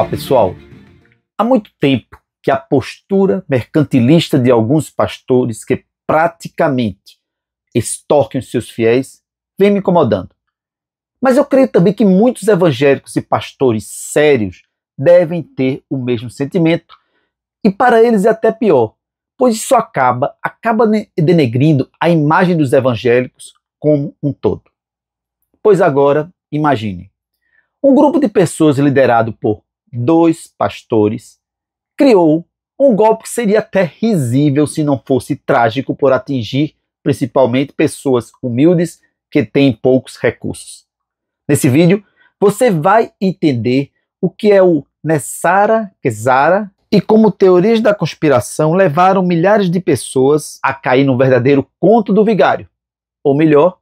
Olá, pessoal. Há muito tempo que a postura mercantilista de alguns pastores que praticamente extorquem os seus fiéis vem me incomodando. Mas eu creio também que muitos evangélicos e pastores sérios devem ter o mesmo sentimento, e para eles é até pior, pois isso acaba acaba denegrindo a imagem dos evangélicos como um todo. Pois agora, imagine, um grupo de pessoas liderado por dois pastores, criou um golpe que seria até risível se não fosse trágico por atingir principalmente pessoas humildes que têm poucos recursos. Nesse vídeo, você vai entender o que é o Nessara Kesara e como teorias da conspiração levaram milhares de pessoas a cair no verdadeiro conto do vigário, ou melhor,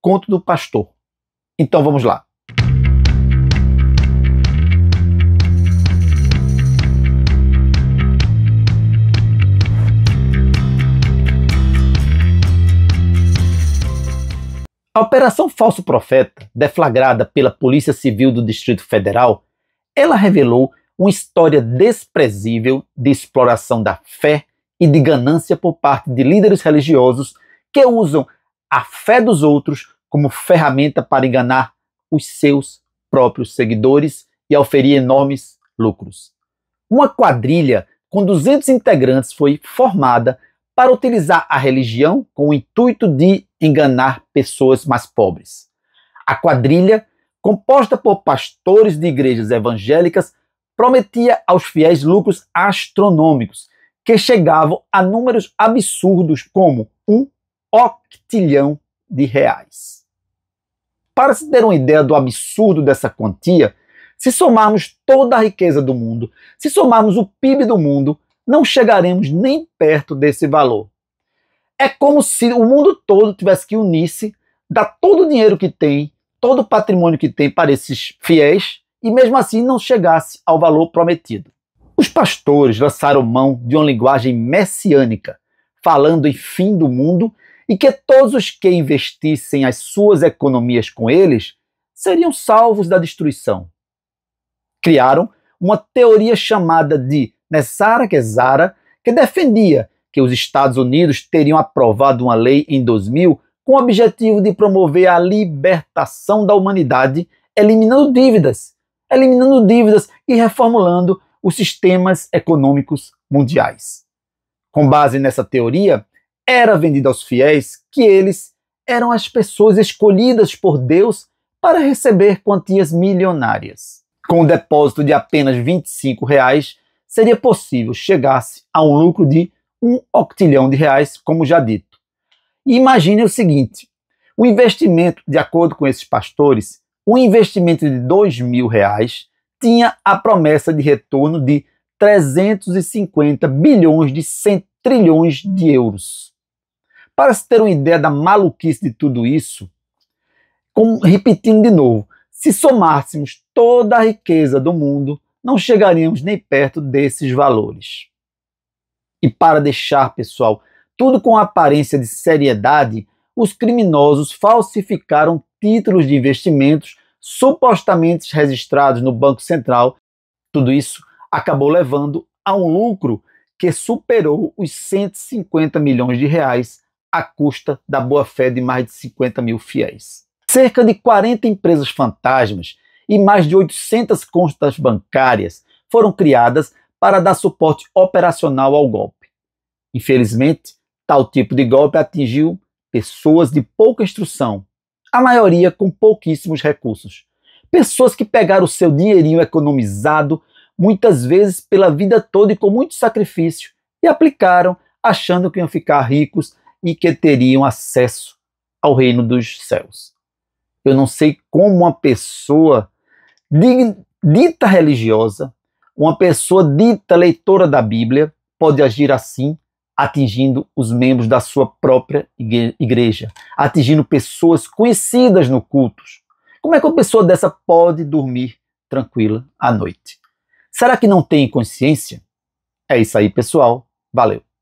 conto do pastor. Então vamos lá. A Operação Falso Profeta, deflagrada pela Polícia Civil do Distrito Federal, ela revelou uma história desprezível de exploração da fé e de ganância por parte de líderes religiosos que usam a fé dos outros como ferramenta para enganar os seus próprios seguidores e oferir enormes lucros. Uma quadrilha com 200 integrantes foi formada para utilizar a religião com o intuito de enganar pessoas mais pobres. A quadrilha, composta por pastores de igrejas evangélicas, prometia aos fiéis lucros astronômicos, que chegavam a números absurdos como um octilhão de reais. Para se ter uma ideia do absurdo dessa quantia, se somarmos toda a riqueza do mundo, se somarmos o PIB do mundo, não chegaremos nem perto desse valor. É como se o mundo todo tivesse que unir-se, dar todo o dinheiro que tem, todo o patrimônio que tem para esses fiéis e mesmo assim não chegasse ao valor prometido. Os pastores lançaram mão de uma linguagem messiânica, falando em fim do mundo e que todos os que investissem as suas economias com eles seriam salvos da destruição. Criaram uma teoria chamada de Nessara Kesara, que defendia que os Estados Unidos teriam aprovado uma lei em 2000 com o objetivo de promover a libertação da humanidade, eliminando dívidas, eliminando dívidas e reformulando os sistemas econômicos mundiais. Com base nessa teoria, era vendido aos fiéis que eles eram as pessoas escolhidas por Deus para receber quantias milionárias. Com um depósito de apenas R$ 25, reais, seria possível chegar-se a um lucro de um octilhão de reais, como já dito. E imagine o seguinte: o investimento, de acordo com esses pastores, um investimento de dois mil reais tinha a promessa de retorno de 350 bilhões de 100 trilhões de euros. Para se ter uma ideia da maluquice de tudo isso, com, repetindo de novo, se somássemos toda a riqueza do mundo, não chegaríamos nem perto desses valores. E para deixar, pessoal, tudo com aparência de seriedade, os criminosos falsificaram títulos de investimentos supostamente registrados no Banco Central. Tudo isso acabou levando a um lucro que superou os 150 milhões de reais à custa da boa-fé de mais de 50 mil fiéis. Cerca de 40 empresas fantasmas e mais de 800 contas bancárias foram criadas para dar suporte operacional ao golpe. Infelizmente, tal tipo de golpe atingiu pessoas de pouca instrução, a maioria com pouquíssimos recursos. Pessoas que pegaram o seu dinheirinho economizado, muitas vezes pela vida toda e com muito sacrifício, e aplicaram achando que iam ficar ricos e que teriam acesso ao reino dos céus. Eu não sei como uma pessoa dita religiosa, uma pessoa dita leitora da Bíblia, pode agir assim, atingindo os membros da sua própria igreja, atingindo pessoas conhecidas no culto. Como é que uma pessoa dessa pode dormir tranquila à noite? Será que não tem consciência? É isso aí, pessoal. Valeu!